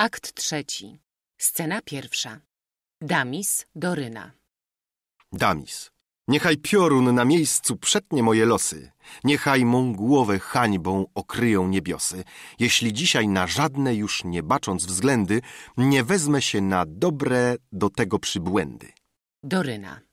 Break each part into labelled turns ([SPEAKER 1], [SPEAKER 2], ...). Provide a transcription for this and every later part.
[SPEAKER 1] Akt trzeci. Scena pierwsza. Damis do Ryna.
[SPEAKER 2] Damis, niechaj piorun na miejscu przetnie moje losy, niechaj mą głowę hańbą okryją niebiosy, jeśli dzisiaj na żadne już nie bacząc względy, nie wezmę się na dobre do tego przybłędy.
[SPEAKER 1] Doryna.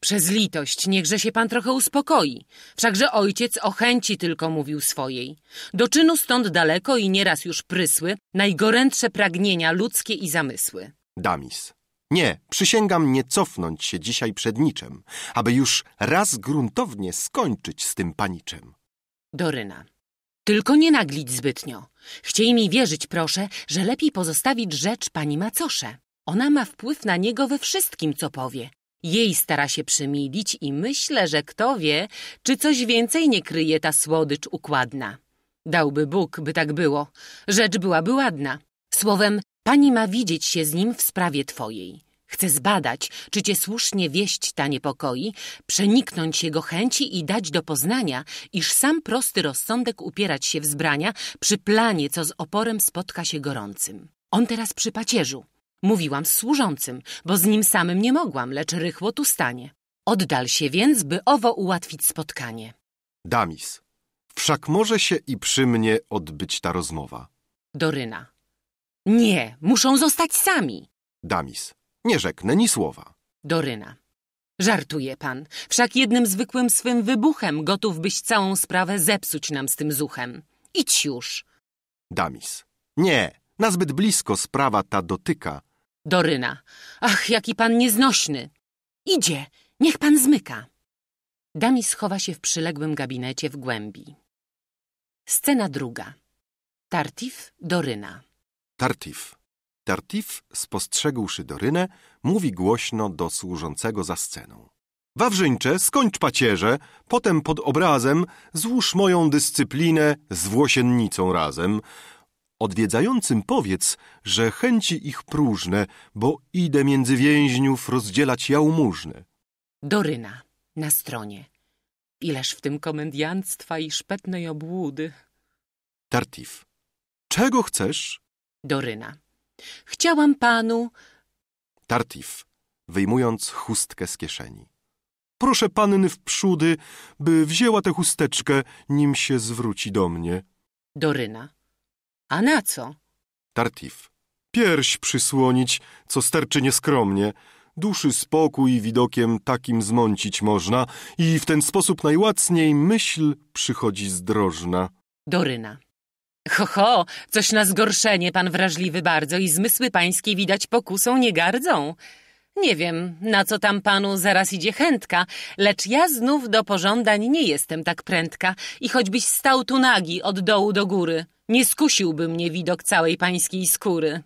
[SPEAKER 1] Przez litość, niechże się pan trochę uspokoi. Wszakże ojciec o chęci tylko mówił swojej. Do czynu stąd daleko i nieraz już prysły najgorętsze pragnienia ludzkie i zamysły.
[SPEAKER 2] Damis. Nie, przysięgam nie cofnąć się dzisiaj przed niczym, aby już raz gruntownie skończyć z tym paniczem.
[SPEAKER 1] Doryna. Tylko nie naglić zbytnio. Chciej mi wierzyć, proszę, że lepiej pozostawić rzecz pani macosze. Ona ma wpływ na niego we wszystkim, co powie. Jej stara się przymilić i myślę, że kto wie, czy coś więcej nie kryje ta słodycz układna. Dałby Bóg, by tak było. Rzecz byłaby ładna. Słowem, pani ma widzieć się z nim w sprawie twojej. Chce zbadać, czy cię słusznie wieść ta niepokoi, przeniknąć jego chęci i dać do poznania, iż sam prosty rozsądek upierać się wzbrania przy planie, co z oporem spotka się gorącym. On teraz przy pacierzu. Mówiłam z służącym, bo z nim samym nie mogłam, lecz rychło tu stanie. Oddal się więc, by owo ułatwić spotkanie.
[SPEAKER 2] Damis. Wszak może się i przy mnie odbyć ta rozmowa.
[SPEAKER 1] Doryna. Nie, muszą zostać sami.
[SPEAKER 2] Damis. Nie rzeknę ni słowa.
[SPEAKER 1] Doryna. Żartuje pan. Wszak jednym zwykłym swym wybuchem gotów byś całą sprawę zepsuć nam z tym zuchem. Idź już.
[SPEAKER 2] Damis. Nie, nazbyt blisko sprawa ta dotyka,
[SPEAKER 1] Doryna. Ach, jaki pan nieznośny! Idzie, niech pan zmyka. Dami schowa się w przyległym gabinecie w głębi. Scena druga. Tartif, Doryna.
[SPEAKER 2] Tartif. Tartif, spostrzegłszy Dorynę, mówi głośno do służącego za sceną. Wawrzyńcze, skończ pacierze, potem pod obrazem złóż moją dyscyplinę z włosiennicą razem, Odwiedzającym powiedz, że chęci ich próżne, bo idę między więźniów rozdzielać jałmużnę.
[SPEAKER 1] Doryna na stronie. Ileż w tym komendianctwa i szpetnej obłudy.
[SPEAKER 2] Tartif. Czego chcesz? Doryna.
[SPEAKER 1] Chciałam panu...
[SPEAKER 2] Tartif, wyjmując chustkę z kieszeni. Proszę panny w przódy, by wzięła tę chusteczkę, nim się zwróci do mnie.
[SPEAKER 1] Doryna. A na co?
[SPEAKER 2] Tartif. Pierś przysłonić, co sterczy nieskromnie. Duszy spokój widokiem takim zmącić można i w ten sposób najłacniej myśl przychodzi zdrożna.
[SPEAKER 1] Doryna. Ho, ho, coś na zgorszenie, pan wrażliwy bardzo i zmysły pańskie widać pokusą nie gardzą. Nie wiem, na co tam panu zaraz idzie chętka, lecz ja znów do pożądań nie jestem tak prędka i choćbyś stał tu nagi od dołu do góry, nie skusiłby mnie widok całej pańskiej skóry.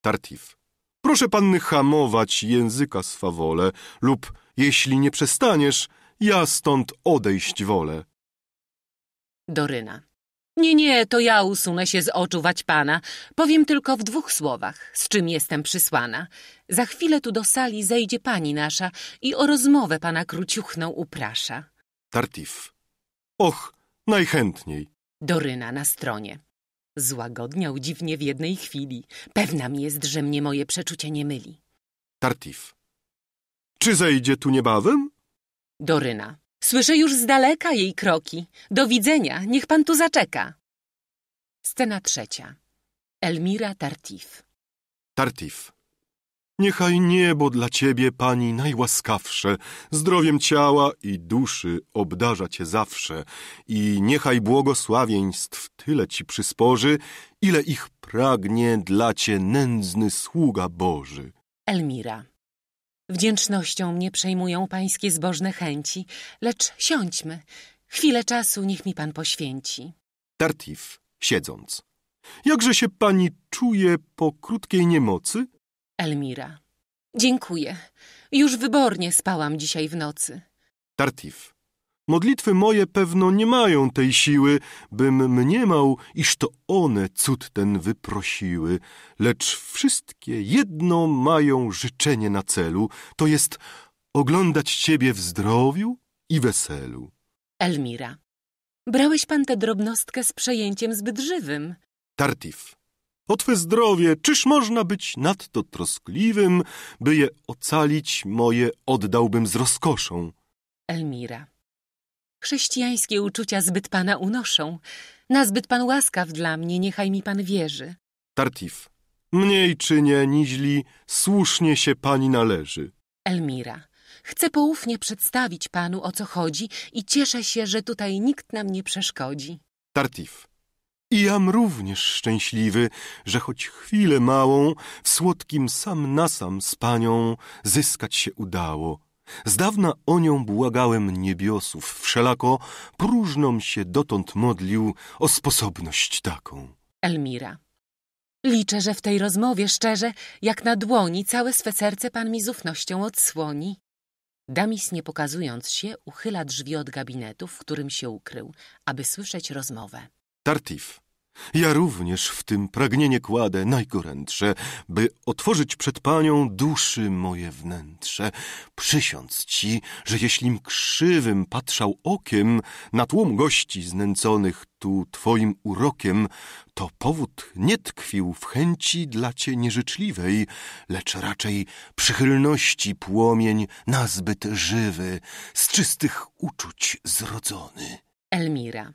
[SPEAKER 2] Tartif. Proszę panny hamować języka swawole lub, jeśli nie przestaniesz, ja stąd odejść wolę.
[SPEAKER 1] Doryna. Nie, nie, to ja usunę się z oczu pana. Powiem tylko w dwóch słowach, z czym jestem przysłana. Za chwilę tu do sali zejdzie pani nasza i o rozmowę pana króciuchną uprasza.
[SPEAKER 2] Tartif. Och, najchętniej.
[SPEAKER 1] Doryna na stronie. Złagodniał dziwnie w jednej chwili. Pewna mi jest, że mnie moje przeczucie nie myli.
[SPEAKER 2] Tartif. Czy zejdzie tu niebawem? Doryna.
[SPEAKER 1] Słyszę już z daleka jej kroki. Do widzenia, niech pan tu zaczeka. Scena trzecia. Elmira Tartif.
[SPEAKER 2] Tartif. Niechaj niebo dla ciebie, pani, najłaskawsze, zdrowiem ciała i duszy obdarza cię zawsze i niechaj błogosławieństw tyle ci przysporzy, ile ich pragnie dla cię nędzny sługa Boży.
[SPEAKER 1] Elmira. Wdzięcznością mnie przejmują pańskie zbożne chęci, lecz siądźmy. Chwilę czasu niech mi pan poświęci.
[SPEAKER 2] Tartif, siedząc. Jakże się pani czuje po krótkiej niemocy? Elmira.
[SPEAKER 1] Dziękuję. Już wybornie spałam dzisiaj w nocy.
[SPEAKER 2] Tartif. Modlitwy moje pewno nie mają tej siły, bym mniemał, iż to one cud ten wyprosiły, lecz wszystkie jedno mają życzenie na celu, to jest oglądać Ciebie w zdrowiu i weselu.
[SPEAKER 1] Elmira. Brałeś pan tę drobnostkę z przejęciem zbyt żywym.
[SPEAKER 2] Tartif. O Twe zdrowie, czyż można być nadto troskliwym, by je ocalić, moje oddałbym z rozkoszą.
[SPEAKER 1] Elmira. Chrześcijańskie uczucia zbyt pana unoszą. Nazbyt pan łaskaw dla mnie, niechaj mi pan wierzy.
[SPEAKER 2] Tartif. Mniej czynię, niźli słusznie się pani należy.
[SPEAKER 1] Elmira. Chcę poufnie przedstawić panu, o co chodzi i cieszę się, że tutaj nikt nam nie przeszkodzi.
[SPEAKER 2] Tartif. I jam również szczęśliwy, że choć chwilę małą w słodkim sam na sam z panią zyskać się udało. Z dawna o nią błagałem niebiosów, wszelako próżną się dotąd modlił o sposobność taką.
[SPEAKER 1] Elmira. Liczę, że w tej rozmowie szczerze, jak na dłoni, całe swe serce pan mi z ufnością odsłoni. Damis, nie pokazując się, uchyla drzwi od gabinetu, w którym się ukrył, aby słyszeć rozmowę.
[SPEAKER 2] Tartif. Ja również w tym pragnienie kładę najgorętsze, by otworzyć przed Panią duszy moje wnętrze. Przysiąc Ci, że jeślim krzywym patrzał okiem na tłum gości znęconych tu Twoim urokiem, to powód nie tkwił w chęci dla Cię nieżyczliwej, lecz raczej przychylności płomień nazbyt żywy, z czystych uczuć zrodzony.
[SPEAKER 1] Elmira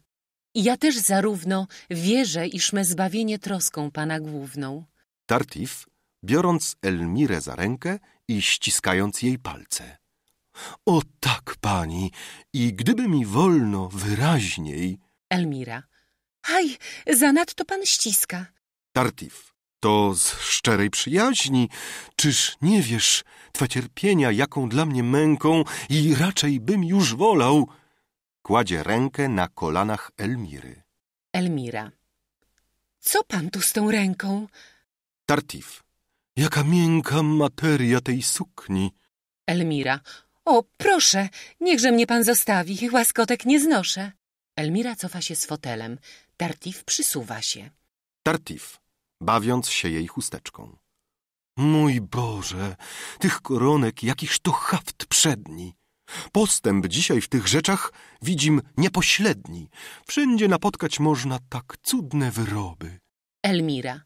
[SPEAKER 1] ja też zarówno wierzę, iż me zbawienie troską Pana
[SPEAKER 2] główną. Tartif, biorąc Elmirę za rękę i ściskając jej palce. O tak, pani, i gdyby mi wolno wyraźniej...
[SPEAKER 1] Elmira. Aj, zanadto pan ściska.
[SPEAKER 2] Tartif. To z szczerej przyjaźni. Czyż nie wiesz, twa cierpienia, jaką dla mnie męką i raczej bym już wolał... Kładzie rękę na kolanach Elmiry.
[SPEAKER 1] Elmira. Co pan tu z tą ręką?
[SPEAKER 2] Tartif. Jaka miękka materia tej sukni.
[SPEAKER 1] Elmira. O, proszę, niechże mnie pan zostawi, łaskotek nie znoszę. Elmira cofa się z fotelem. Tartif przysuwa się.
[SPEAKER 2] Tartif, bawiąc się jej chusteczką. Mój Boże, tych koronek, jakiś to haft przedni. Postęp dzisiaj w tych rzeczach widzim niepośledni. Wszędzie napotkać można tak cudne wyroby.
[SPEAKER 1] Elmira.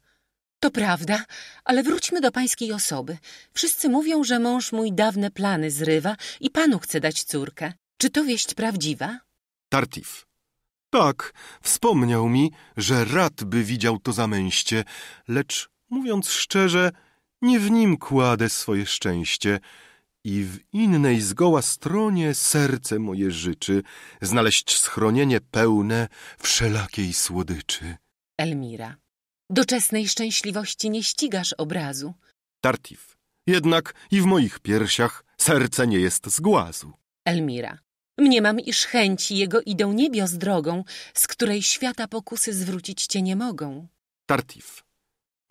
[SPEAKER 1] To prawda, ale wróćmy do pańskiej osoby. Wszyscy mówią, że mąż mój dawne plany zrywa i panu chce dać córkę. Czy to wieść prawdziwa?
[SPEAKER 2] Tartif. Tak, wspomniał mi, że rad by widział to zamęście, lecz mówiąc szczerze, nie w nim kładę swoje szczęście i w innej zgoła stronie serce moje życzy znaleźć schronienie pełne wszelakiej słodyczy.
[SPEAKER 1] Elmira. Doczesnej szczęśliwości nie ścigasz obrazu.
[SPEAKER 2] Tartif. Jednak i w moich piersiach serce nie jest z głazu.
[SPEAKER 1] Elmira. Mniemam, iż chęci jego idą niebios drogą, z której świata pokusy zwrócić cię nie mogą.
[SPEAKER 2] Tartif.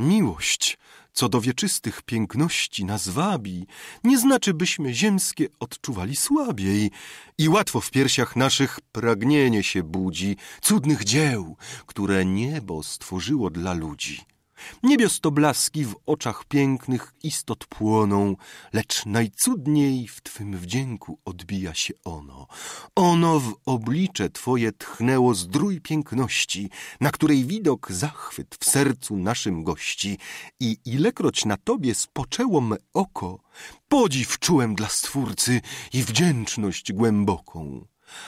[SPEAKER 2] Miłość co do wieczystych piękności nas wabi, nie znaczy, byśmy ziemskie odczuwali słabiej. I łatwo w piersiach naszych pragnienie się budzi cudnych dzieł, które niebo stworzyło dla ludzi. Niebios to blaski w oczach pięknych istot płoną, lecz najcudniej w twym wdzięku odbija się ono. Ono w oblicze twoje tchnęło zdrój piękności, na której widok zachwyt w sercu naszym gości. I ilekroć na tobie spoczęło me oko, podziw czułem dla stwórcy i wdzięczność głęboką.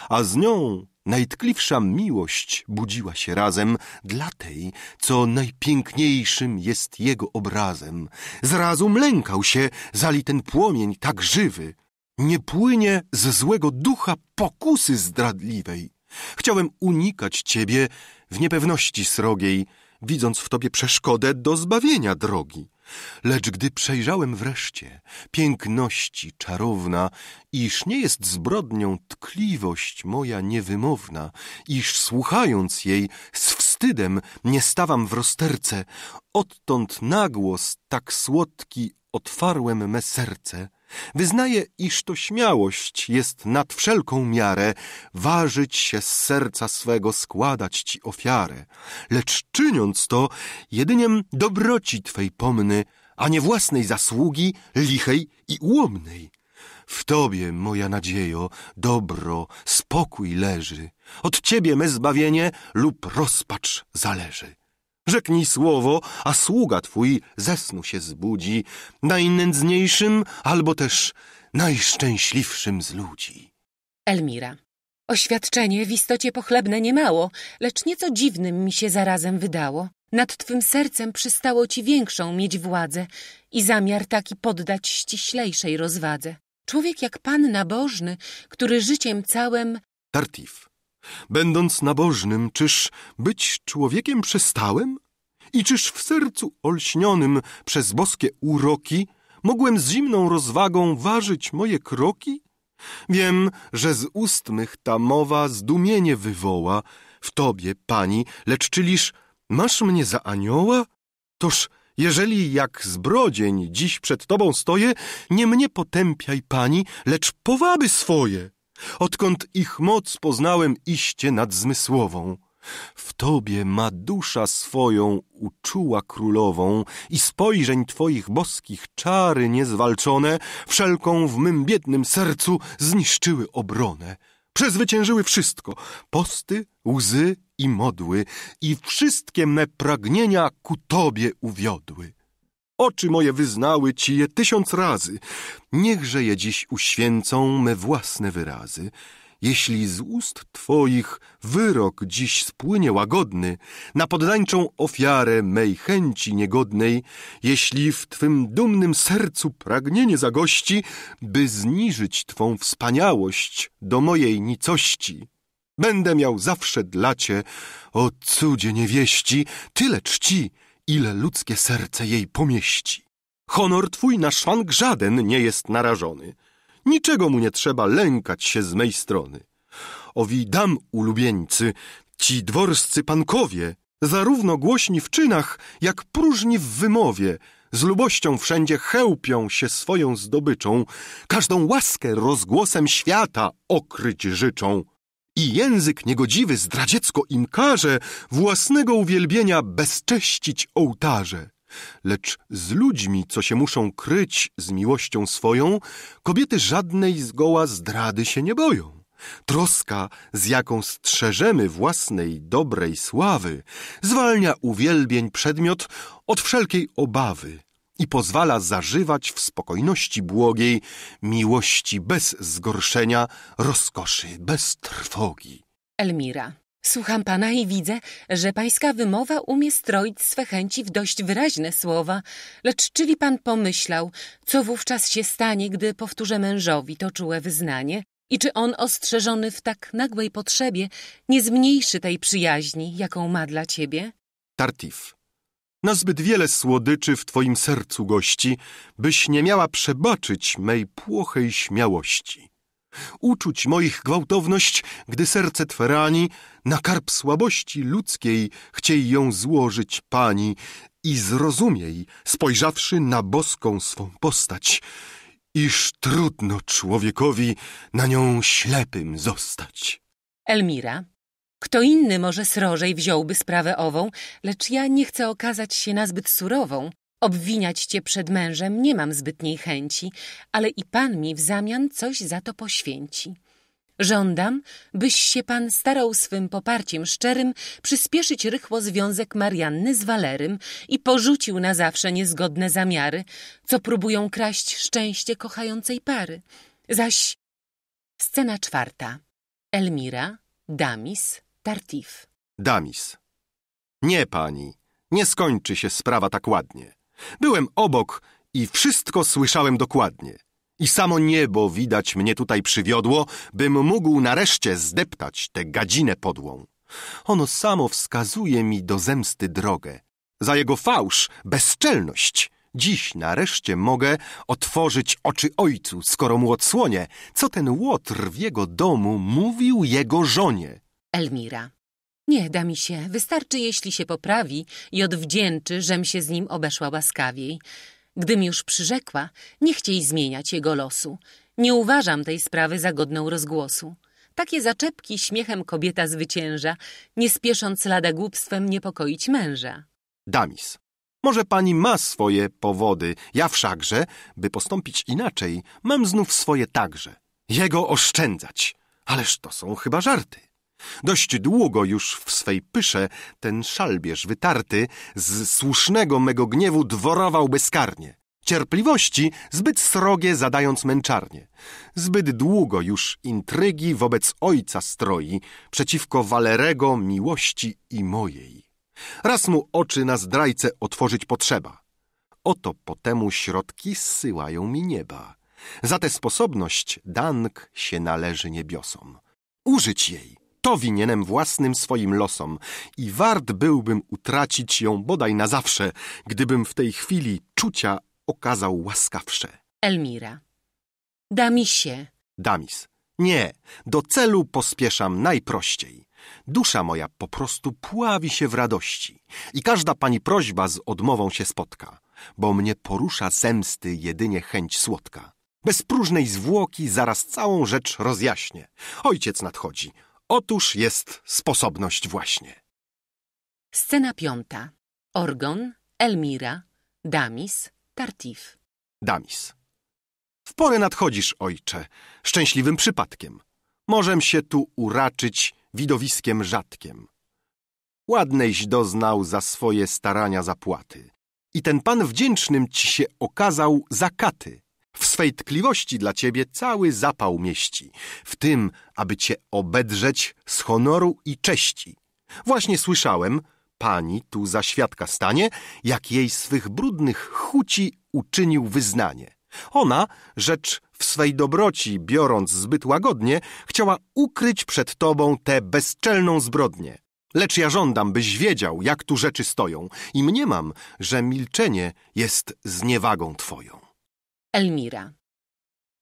[SPEAKER 2] A z nią Najtkliwsza miłość budziła się razem dla tej, co najpiękniejszym jest jego obrazem. Zrazu mlękał się, zali ten płomień tak żywy. Nie płynie z złego ducha pokusy zdradliwej. Chciałem unikać ciebie w niepewności srogiej, widząc w tobie przeszkodę do zbawienia drogi. Lecz gdy przejrzałem wreszcie piękności czarowna, iż nie jest zbrodnią tkliwość moja niewymowna, iż słuchając jej z wstydem nie stawam w rozterce, odtąd nagłos tak słodki otwarłem me serce, Wyznaję, iż to śmiałość jest nad wszelką miarę, ważyć się z serca swego, składać ci ofiarę. Lecz czyniąc to, jedyniem dobroci twej pomny, a nie własnej zasługi, lichej i ułomnej. W Tobie, moja nadziejo, dobro, spokój leży. Od Ciebie me zbawienie lub rozpacz zależy. Rzeknij słowo, a sługa twój ze snu się zbudzi, najnędzniejszym albo też najszczęśliwszym z ludzi.
[SPEAKER 1] Elmira. Oświadczenie w istocie pochlebne niemało, lecz nieco dziwnym mi się zarazem wydało. Nad twym sercem przystało ci większą mieć władzę i zamiar taki poddać ściślejszej rozwadze. Człowiek jak pan nabożny, który życiem całym...
[SPEAKER 2] Tartif. Będąc nabożnym, czyż być człowiekiem przestałem? I czyż w sercu olśnionym przez boskie uroki mogłem z zimną rozwagą ważyć moje kroki? Wiem, że z ust mych ta mowa zdumienie wywoła w tobie, pani, lecz czyliż masz mnie za anioła? Toż jeżeli jak zbrodzień dziś przed tobą stoję, nie mnie potępiaj, pani, lecz powaby swoje. Odkąd ich moc poznałem iście nadzmysłową, w tobie ma dusza swoją uczuła królową i spojrzeń twoich boskich czary niezwalczone wszelką w mym biednym sercu zniszczyły obronę. Przezwyciężyły wszystko, posty, łzy i modły i wszystkie me pragnienia ku tobie uwiodły. Oczy moje wyznały ci je tysiąc razy. Niechże je dziś uświęcą me własne wyrazy. Jeśli z ust twoich wyrok dziś spłynie łagodny, na poddańczą ofiarę mej chęci niegodnej, jeśli w twym dumnym sercu pragnienie zagości, by zniżyć twą wspaniałość do mojej nicości. Będę miał zawsze dla cię, o cudzie niewieści, tyle czci, ile ludzkie serce jej pomieści. Honor twój na szwank żaden nie jest narażony. Niczego mu nie trzeba lękać się z mej strony. Owi dam, ulubieńcy, ci dworscy pankowie, zarówno głośni w czynach, jak próżni w wymowie, z lubością wszędzie chełpią się swoją zdobyczą, każdą łaskę rozgłosem świata okryć życzą. I język niegodziwy zdradziecko im każe własnego uwielbienia bezcześcić ołtarze. Lecz z ludźmi, co się muszą kryć z miłością swoją, kobiety żadnej zgoła zdrady się nie boją. Troska, z jaką strzeżemy własnej dobrej sławy, zwalnia uwielbień przedmiot od wszelkiej obawy i pozwala zażywać w spokojności błogiej miłości bez zgorszenia, rozkoszy bez trwogi.
[SPEAKER 1] Elmira. Słucham pana i widzę, że pańska wymowa umie stroić swe chęci w dość wyraźne słowa, lecz czyli pan pomyślał, co wówczas się stanie, gdy powtórzę mężowi to czułe wyznanie? I czy on ostrzeżony w tak nagłej potrzebie nie zmniejszy tej przyjaźni, jaką ma dla ciebie?
[SPEAKER 2] Tartif. Na zbyt wiele słodyczy w twoim sercu gości, byś nie miała przebaczyć mej płochej śmiałości. Uczuć moich gwałtowność, gdy serce twe rani, na karb słabości ludzkiej chciej ją złożyć pani i zrozumiej, spojrzawszy na boską swą postać, iż trudno człowiekowi na nią ślepym zostać.
[SPEAKER 1] Elmira kto inny może srożej wziąłby sprawę ową, lecz ja nie chcę okazać się nazbyt surową. Obwiniać cię przed mężem nie mam zbytniej chęci, ale i pan mi w zamian coś za to poświęci. Żądam, byś się pan starał swym poparciem szczerym przyspieszyć rychło związek Marianny z Walerym i porzucił na zawsze niezgodne zamiary, co próbują kraść szczęście kochającej pary. Zaś scena czwarta. Elmira, Damis,
[SPEAKER 2] Tartif. Damis. Nie, pani. Nie skończy się sprawa tak ładnie. Byłem obok i wszystko słyszałem dokładnie. I samo niebo widać mnie tutaj przywiodło, bym mógł nareszcie zdeptać tę gadzinę podłą. Ono samo wskazuje mi do zemsty drogę. Za jego fałsz, bezczelność. Dziś nareszcie mogę otworzyć oczy ojcu, skoro mu odsłonię, co ten łotr w jego domu mówił jego żonie. Elmira.
[SPEAKER 1] Nie da mi się. Wystarczy, jeśli się poprawi i odwdzięczy, żem się z nim obeszła łaskawiej. Gdym już przyrzekła, nie chciej zmieniać jego losu. Nie uważam tej sprawy za godną rozgłosu. Takie zaczepki śmiechem kobieta zwycięża, nie spiesząc lada głupstwem niepokoić męża.
[SPEAKER 2] Damis. Może pani ma swoje powody, ja wszakże, by postąpić inaczej, mam znów swoje także. Jego oszczędzać. Ależ to są chyba żarty. Dość długo już w swej pysze ten szalbierz wytarty z słusznego mego gniewu dworował bezkarnie. Cierpliwości zbyt srogie zadając męczarnie. Zbyt długo już intrygi wobec ojca stroi, przeciwko Walerego miłości i mojej. Raz mu oczy na zdrajce otworzyć potrzeba. Oto potemu środki zsyłają mi nieba. Za tę sposobność dank się należy niebiosom. Użyć jej! to winienem własnym swoim losom i wart byłbym utracić ją bodaj na zawsze, gdybym w tej chwili czucia okazał łaskawsze. Elmira. Damisie. Damis. Nie, do celu pospieszam najprościej. Dusza moja po prostu pławi się w radości i każda pani prośba z odmową się spotka, bo mnie porusza zemsty jedynie chęć słodka. Bez próżnej zwłoki zaraz całą rzecz rozjaśnię. Ojciec nadchodzi, Otóż jest sposobność właśnie.
[SPEAKER 1] Scena piąta. Orgon, Elmira, Damis, Tartif.
[SPEAKER 2] Damis. W porę nadchodzisz, ojcze, szczęśliwym przypadkiem. Możem się tu uraczyć widowiskiem rzadkiem. Ładnejś doznał za swoje starania zapłaty. I ten pan wdzięcznym ci się okazał zakaty. W swej tkliwości dla ciebie cały zapał mieści, w tym, aby cię obedrzeć z honoru i cześci. Właśnie słyszałem, pani tu za świadka stanie, jak jej swych brudnych chuci uczynił wyznanie. Ona, rzecz w swej dobroci, biorąc zbyt łagodnie, chciała ukryć przed tobą tę bezczelną zbrodnię. Lecz ja żądam, byś wiedział, jak tu rzeczy stoją i mniemam, że milczenie jest zniewagą twoją.
[SPEAKER 1] Elmira.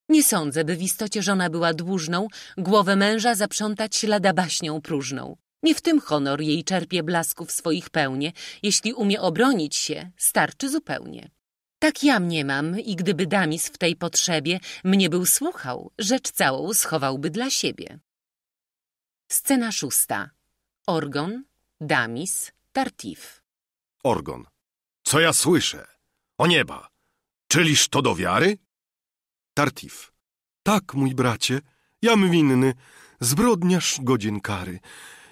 [SPEAKER 1] Nie sądzę, by w istocie żona była dłużną głowę męża zaprzątać lada baśnią próżną. Nie w tym honor jej czerpie blasków swoich pełnie, jeśli umie obronić się, starczy zupełnie. Tak ja mnie mam i gdyby Damis w tej potrzebie mnie był słuchał, rzecz całą schowałby dla siebie. Scena szósta. Orgon, Damis,
[SPEAKER 2] Tartif. Orgon. Co ja słyszę? O nieba! Czyliż to do wiary? Tartif. Tak, mój bracie, jam winny, zbrodniarz godzien kary.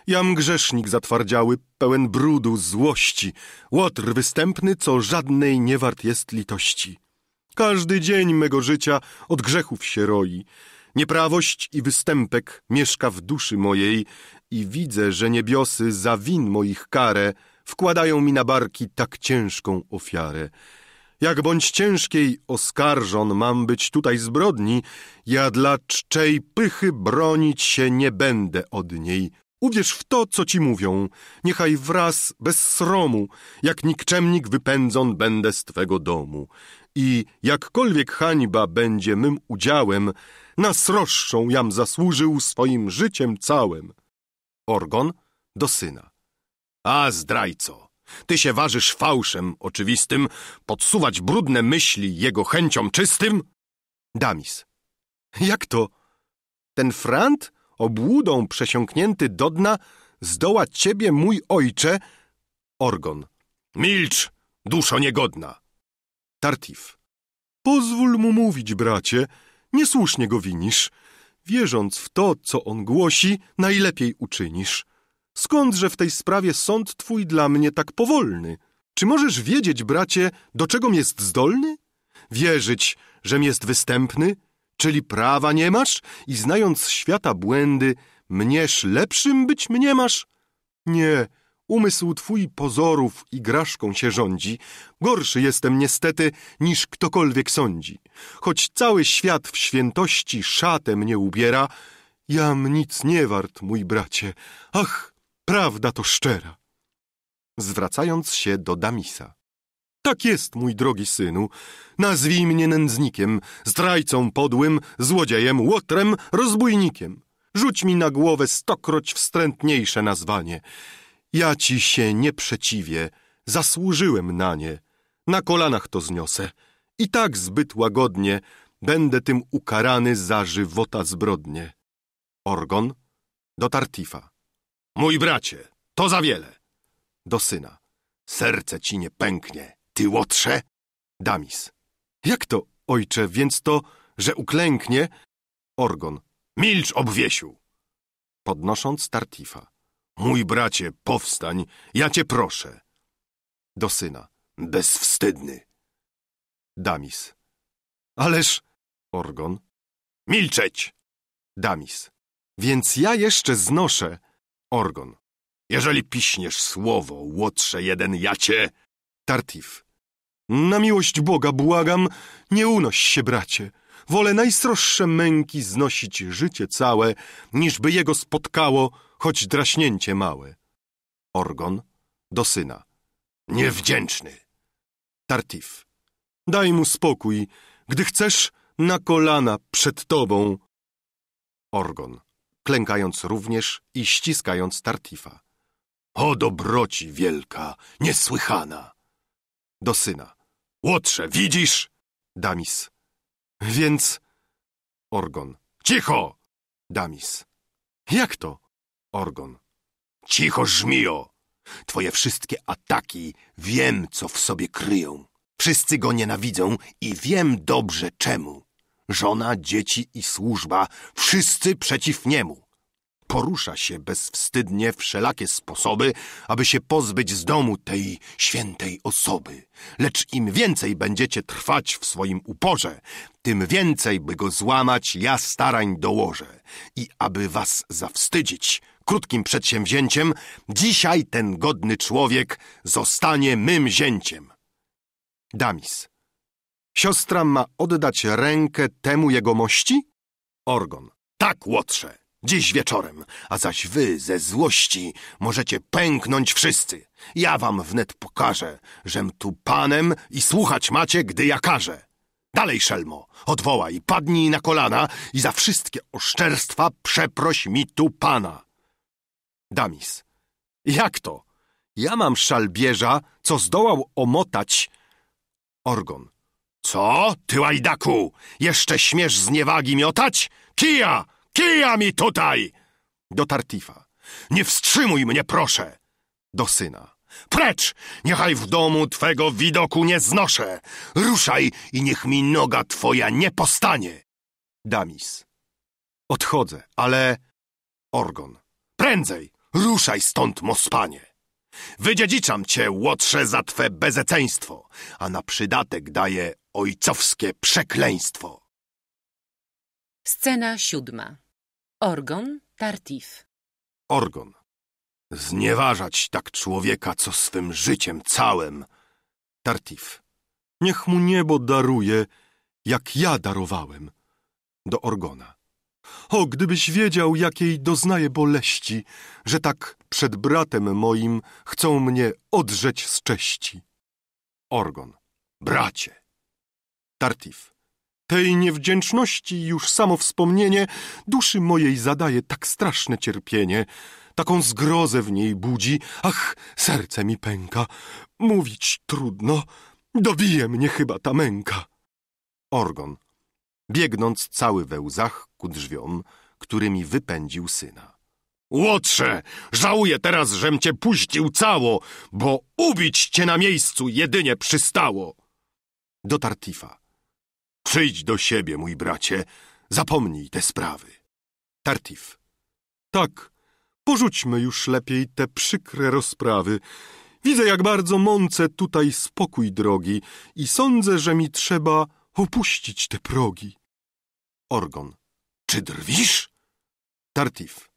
[SPEAKER 2] Jam grzesznik zatwardziały, pełen brudu, złości, łotr występny, co żadnej nie wart jest litości. Każdy dzień mego życia od grzechów się roi. Nieprawość i występek mieszka w duszy mojej i widzę, że niebiosy za win moich karę wkładają mi na barki tak ciężką ofiarę. Jak bądź ciężkiej oskarżon mam być tutaj zbrodni, ja dla czczej pychy bronić się nie będę od niej. Uwierz w to, co ci mówią. Niechaj wraz, bez sromu, jak nikczemnik wypędzon będę z twego domu. I jakkolwiek hańba będzie mym udziałem, na sroższą jam zasłużył swoim życiem całym. Orgon do syna. A zdrajco! Ty się ważysz fałszem oczywistym, podsuwać brudne myśli jego chęciom czystym? Damis. Jak to? Ten frant, obłudą przesiąknięty do dna, zdoła ciebie, mój ojcze? Orgon. Milcz, duszo niegodna. Tartif. Pozwól mu mówić, bracie, niesłusznie go winisz. Wierząc w to, co on głosi, najlepiej uczynisz. Skądże w tej sprawie sąd twój dla mnie tak powolny? Czy możesz wiedzieć, bracie, do czego jest zdolny? Wierzyć, żem jest występny? Czyli prawa nie masz i znając świata błędy, mnież lepszym być mnie masz? Nie, umysł twój pozorów i graszką się rządzi. Gorszy jestem niestety niż ktokolwiek sądzi. Choć cały świat w świętości szatę mnie ubiera, jam nic nie wart, mój bracie. Ach, Prawda to szczera. Zwracając się do Damisa. Tak jest, mój drogi synu. Nazwij mnie nędznikiem, zdrajcą podłym, złodziejem, łotrem, rozbójnikiem. Rzuć mi na głowę stokroć wstrętniejsze nazwanie. Ja ci się nie przeciwię, zasłużyłem na nie. Na kolanach to zniosę. I tak zbyt łagodnie będę tym ukarany za żywota zbrodnie. Orgon do Tartifa. Mój bracie, to za wiele. Do syna. Serce ci nie pęknie, ty łotrze. Damis. Jak to, ojcze, więc to, że uklęknie? Orgon. Milcz, obwiesiu. Podnosząc Tartifa. Mój bracie, powstań, ja cię proszę. Do syna. Bezwstydny. Damis. Ależ... Orgon. Milczeć! Damis. Więc ja jeszcze znoszę... Orgon. Jeżeli piśniesz słowo, łotrze jeden, ja cię... Tartif. Na miłość Boga błagam, nie unoś się, bracie. Wolę najsroższe męki znosić życie całe, niż by jego spotkało choć draśnięcie małe. Orgon do syna. Niewdzięczny. Tartif. Daj mu spokój, gdy chcesz, na kolana przed tobą. Orgon klękając również i ściskając Tartifa. O dobroci wielka, niesłychana! Do syna. Łotrze, widzisz? Damis. Więc... Orgon. Cicho! Damis. Jak to? Orgon. Cicho, żmijo! Twoje wszystkie ataki wiem, co w sobie kryją. Wszyscy go nienawidzą i wiem dobrze czemu żona, dzieci i służba, wszyscy przeciw niemu. Porusza się bezwstydnie wszelakie sposoby, aby się pozbyć z domu tej świętej osoby. Lecz im więcej będziecie trwać w swoim uporze, tym więcej, by go złamać, ja starań dołożę. I aby was zawstydzić, krótkim przedsięwzięciem, dzisiaj ten godny człowiek zostanie mym zięciem. Damis, Siostra ma oddać rękę temu jegomości? Orgon. Tak, łotrze, dziś wieczorem, a zaś wy ze złości możecie pęknąć wszyscy. Ja wam wnet pokażę, żem tu panem i słuchać macie, gdy ja każę. Dalej, szelmo, odwołaj, padnij na kolana i za wszystkie oszczerstwa przeproś mi tu pana. Damis. Jak to? Ja mam szalbierza, co zdołał omotać... Orgon. Co, ty łajdaku? Jeszcze śmiesz z niewagi miotać? Kija! Kija mi tutaj! Do Tartifa. Nie wstrzymuj mnie, proszę! Do syna. Precz! Niechaj w domu twego widoku nie znoszę! Ruszaj i niech mi noga twoja nie postanie! Damis. Odchodzę, ale... Orgon. Prędzej! Ruszaj stąd, mospanie! Wydziedziczam cię, łotrze, za twe bezeceństwo, a na przydatek daję ojcowskie przekleństwo.
[SPEAKER 1] Scena siódma. Orgon, Tartif.
[SPEAKER 2] Orgon. Znieważać tak człowieka, co swym życiem całym. Tartif. Niech mu niebo daruje, jak ja darowałem. Do Orgona. O, gdybyś wiedział, jakiej doznaję boleści, że tak przed bratem moim chcą mnie odrzeć z cześci. Orgon. Bracie. Tartif. Tej niewdzięczności już samo wspomnienie duszy mojej zadaje tak straszne cierpienie, taką zgrozę w niej budzi, ach, serce mi pęka, mówić trudno, dobije mnie chyba ta męka. Orgon biegnąc cały we łzach ku drzwiom, którymi wypędził syna. Łotrze, żałuję teraz, żem cię puścił cało, bo ubić cię na miejscu jedynie przystało. Do Tartifa. Przyjdź do siebie, mój bracie, zapomnij te sprawy. Tartif. Tak, porzućmy już lepiej te przykre rozprawy. Widzę, jak bardzo mące tutaj spokój drogi i sądzę, że mi trzeba opuścić te progi. Orgon. Czy drwisz? Tartif.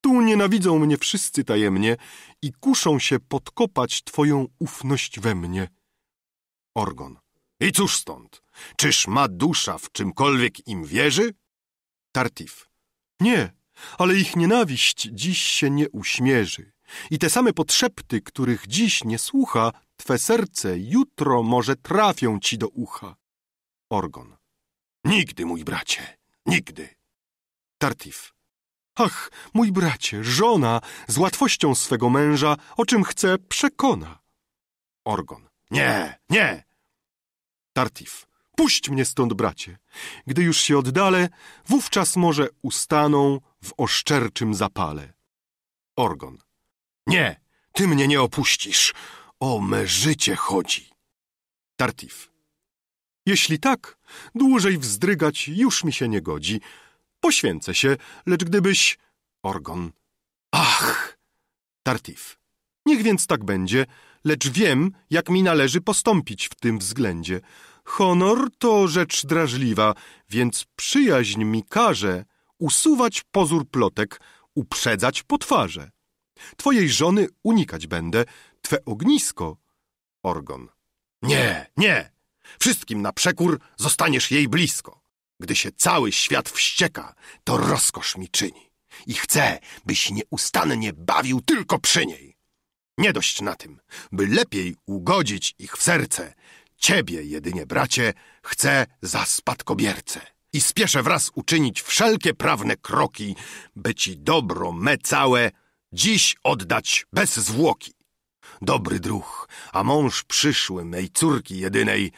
[SPEAKER 2] Tu nienawidzą mnie wszyscy tajemnie i kuszą się podkopać twoją ufność we mnie. Orgon. I cóż stąd? Czyż ma dusza w czymkolwiek im wierzy? Tartif. Nie, ale ich nienawiść dziś się nie uśmierzy. I te same podszepty, których dziś nie słucha, twe serce jutro może trafią ci do ucha. Orgon. Nigdy, mój bracie, nigdy. Tartif. Ach, mój bracie, żona z łatwością swego męża, o czym chce, przekona. Orgon. Nie, nie. Tartif. Puść mnie stąd, bracie. Gdy już się oddalę, wówczas może ustaną w oszczerczym zapale. Orgon. Nie, ty mnie nie opuścisz. O me życie chodzi. Tartif. Jeśli tak, dłużej wzdrygać już mi się nie godzi. Poświęcę się, lecz gdybyś... Orgon. Ach! Tartif. Niech więc tak będzie, lecz wiem, jak mi należy postąpić w tym względzie. Honor to rzecz drażliwa, więc przyjaźń mi każe usuwać pozór plotek, uprzedzać potwarze. Twojej żony unikać będę, twe ognisko. Orgon. Nie, nie! Wszystkim na przekór zostaniesz jej blisko. Gdy się cały świat wścieka, to rozkosz mi czyni. I chcę, byś nieustannie bawił tylko przy niej. Nie dość na tym, by lepiej ugodzić ich w serce. Ciebie jedynie, bracie, chcę za spadkobiercę. I spieszę wraz uczynić wszelkie prawne kroki, by ci dobro me całe dziś oddać bez zwłoki dobry druh, a mąż przyszły mej córki jedynej,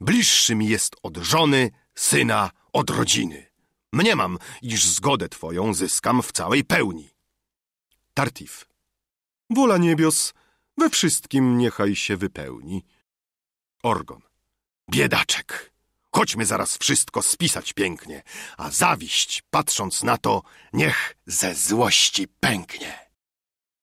[SPEAKER 2] bliższy mi jest od żony, syna, od rodziny. Mniemam, iż zgodę twoją zyskam w całej pełni. Tartif. Wola niebios we wszystkim niechaj się wypełni. Orgon. Biedaczek! Chodźmy zaraz wszystko spisać pięknie, a zawiść, patrząc na to, niech ze złości pęknie.